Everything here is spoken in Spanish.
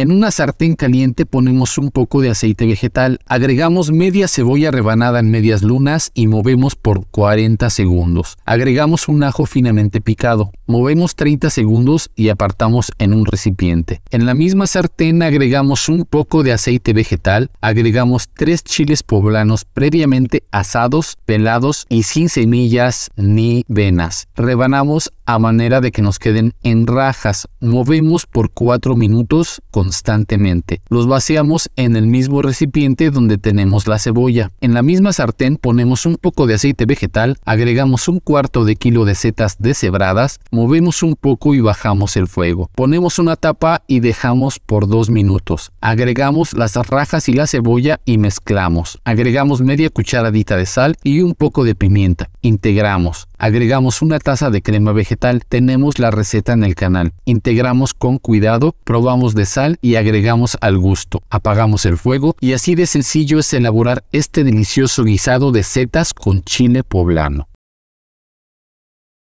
En una sartén caliente ponemos un poco de aceite vegetal, agregamos media cebolla rebanada en medias lunas y movemos por 40 segundos. Agregamos un ajo finamente picado, movemos 30 segundos y apartamos en un recipiente. En la misma sartén agregamos un poco de aceite vegetal, agregamos tres chiles poblanos previamente asados, pelados y sin semillas ni venas. Rebanamos a manera de que nos queden en rajas, movemos por 4 minutos con constantemente. Los vaciamos en el mismo recipiente donde tenemos la cebolla. En la misma sartén ponemos un poco de aceite vegetal, agregamos un cuarto de kilo de setas deshebradas, movemos un poco y bajamos el fuego. Ponemos una tapa y dejamos por dos minutos. Agregamos las rajas y la cebolla y mezclamos. Agregamos media cucharadita de sal y un poco de pimienta. Integramos. Agregamos una taza de crema vegetal. Tenemos la receta en el canal. Integramos con cuidado, probamos de sal y agregamos al gusto. Apagamos el fuego y así de sencillo es elaborar este delicioso guisado de setas con chile poblano.